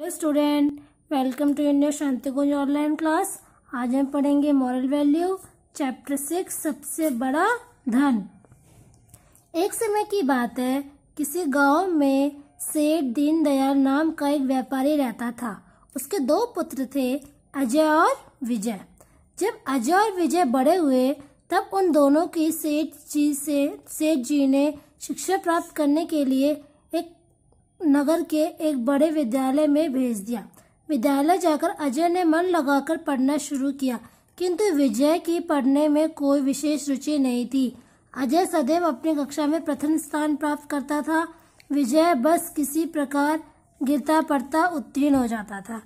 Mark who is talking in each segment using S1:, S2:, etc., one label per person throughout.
S1: hello student welcome to India Shanti Kunj online class आज हम पढ़ेंगे मॉरल वैल्यू चैप्टर सिक्स सबसे बड़ा धन एक समय की बात है किसी गांव में सेठ दीनदयाल नाम का एक व्यापारी रहता था उसके दो पुत्र थे अजय और विजय जब अजय और विजय बड़े हुए तब उन दोनों की सेठ जी से सेठ जी ने शिक्षा प्राप्त करने के लिए एक नगर के एक बड़े विद्यालय में भेज दिया विद्यालय जाकर अजय ने मन लगाकर पढ़ना शुरू किया किंतु विजय की पढ़ने में कोई विशेष रुचि नहीं थी अजय सदैव अपनी कक्षा में प्रथम स्थान प्राप्त करता था विजय बस किसी प्रकार गिरता पड़ता उत्तीर्ण हो जाता था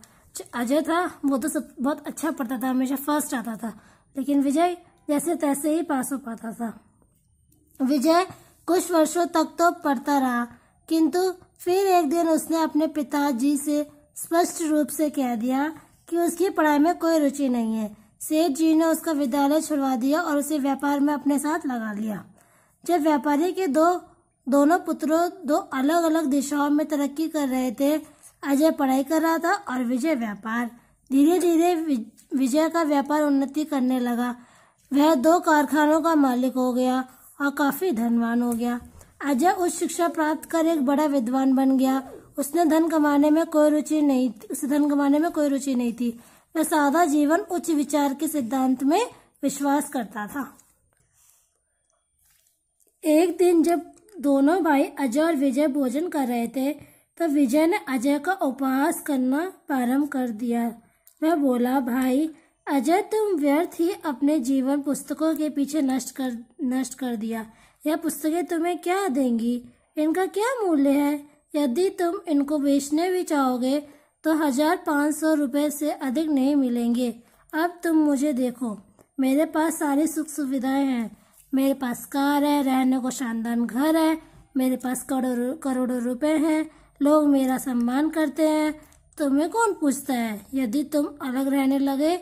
S1: अजय था वो तो सब बहुत अच्छा पढ़ता था हमेशा फर्स्ट आता था लेकिन विजय जैसे तैसे ही पास हो पाता था विजय कुछ वर्षों तक तो पढ़ता रहा किंतु फिर एक दिन उसने अपने पिताजी से स्पष्ट रूप से कह दिया कि उसकी पढ़ाई में कोई रुचि नहीं है सेठ जी ने उसका विद्यालय छुड़वा दिया और उसे व्यापार में अपने साथ लगा लिया जब व्यापारी के दो दोनों पुत्रों दो अलग अलग दिशाओं में तरक्की कर रहे थे अजय पढ़ाई कर रहा था और विजय व्यापार धीरे धीरे विजय का व्यापार उन्नति करने लगा वह दो कारखानों का मालिक हो गया और काफी धनवान हो गया अजय उच्च शिक्षा प्राप्त कर एक बड़ा विद्वान बन गया उसने धन कमाने में कोई रुचि नहीं उसे धन कमाने में कोई रुचि नहीं थी वह सादा जीवन उच्च विचार के सिद्धांत में विश्वास करता था एक दिन जब दोनों भाई अजय और विजय भोजन कर रहे थे तब तो विजय ने अजय का उपहास करना प्रारंभ कर दिया मैं बोला भाई अजय तुम व्यर्थ ही अपने जीवन पुस्तकों के पीछे नष्ट कर नष्ट कर दिया यह पुस्तकें तुम्हें क्या देंगी इनका क्या मूल्य है यदि तुम इनको बेचने भी चाहोगे तो हजार पाँच सौ रुपये से अधिक नहीं मिलेंगे अब तुम मुझे देखो मेरे पास सारी सुख सुविधाएं हैं मेरे पास कार है रहने को शानदार घर है मेरे पास करोड़ों करोड़ों रुपए हैं लोग मेरा सम्मान करते हैं तुम्हें कौन पूछता है यदि तुम अलग रहने लगे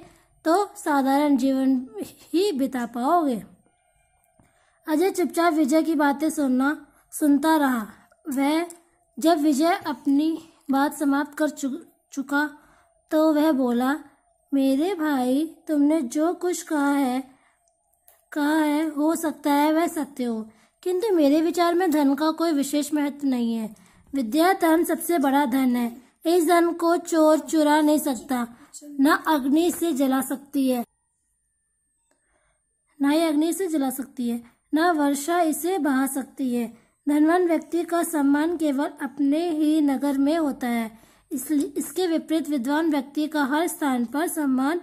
S1: तो साधारण जीवन ही बिता पाओगे अजय चुपचाप विजय की बातें सुनना सुनता रहा वह जब विजय अपनी बात समाप्त कर चुका तो वह बोला मेरे भाई तुमने जो कुछ कहा है कहा है हो सकता है वह सत्य हो किंतु मेरे विचार में धन का कोई विशेष महत्व नहीं है विद्या धन सबसे बड़ा धन है इस धन को चोर चुरा नहीं सकता न अग्नि से जला सकती है न ही अग्नि से जला सकती है न वर्षा इसे बहा सकती है धनवान व्यक्ति का सम्मान केवल अपने ही नगर में होता है इसलिए इसके विपरीत विद्वान व्यक्ति का हर स्थान पर सम्मान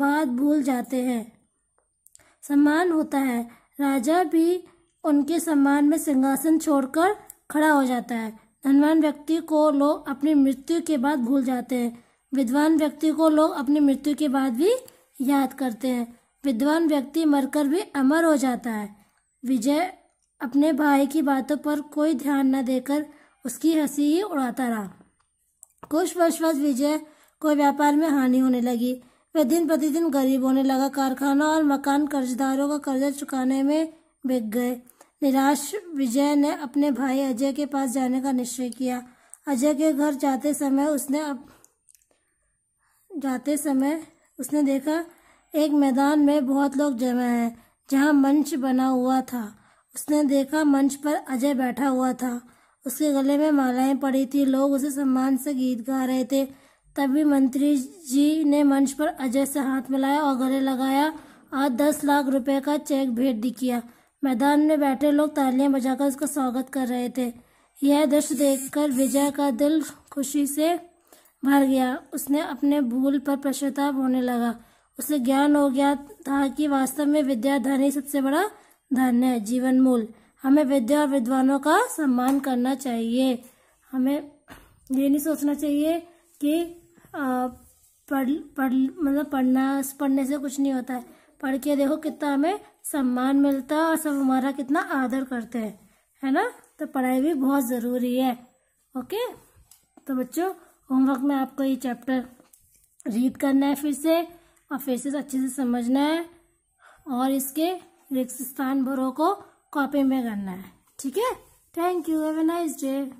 S1: बात भूल जाते हैं सम्मान होता है राजा भी उनके सम्मान में सिंहासन छोड़कर खड़ा हो जाता है धनवान व्यक्ति को लोग अपनी मृत्यु के बाद भूल जाते हैं विद्वान व्यक्ति को लोग अपनी मृत्यु के बाद भी याद करते हैं विद्वान व्यक्ति मरकर भी अमर हो जाता है विजय अपने भाई की बातों पर कोई ध्यान न देकर उसकी हंसी ही उड़ाता रहा कुछ वर्ष बाद विजय को व्यापार में हानि होने लगी वह दिन प्रतिदिन गरीब होने लगा कारखाना और मकान कर्जदारों का कर्जा चुकाने में बिक गए निराश विजय ने अपने भाई अजय के पास जाने का निश्चय किया अजय के घर जाते समय उसने अप... जाते समय उसने देखा एक मैदान में बहुत लोग जमे हैं जहाँ मंच बना हुआ था उसने देखा मंच पर अजय बैठा हुआ था उसके गले में मालाएं पड़ी थी लोग उसे सम्मान से गीत गा रहे थे तभी मंत्री जी ने मंच पर अजय से हाथ मिलाया और गले लगाया और दस लाख रुपए का चेक भेंट किया मैदान में बैठे लोग तालियां बजाकर उसका स्वागत कर रहे थे यह दृश्य देखकर विजय का दिल खुशी से भर गया उसने अपने भूल पर पश्चाताप होने लगा उसे ज्ञान हो गया था कि वास्तव में विद्या धन ही सबसे बड़ा धन है जीवन मूल हमें विद्या और विद्वानों का सम्मान करना चाहिए हमें ये नहीं सोचना चाहिए कि आ, पढ़ पढ़ मतलब पढ़ना पढ़ने से कुछ नहीं होता है पढ़ के देखो कितना हमें सम्मान मिलता है और सब हमारा कितना आदर करते हैं है ना तो पढ़ाई भी बहुत ज़रूरी है ओके तो बच्चों होमवर्क में आपको ये चैप्टर रीड करना है फिर से और से अच्छे से समझना है और इसके रिक्त स्थान भरो को कॉपी में करना है ठीक है thank you have a nice day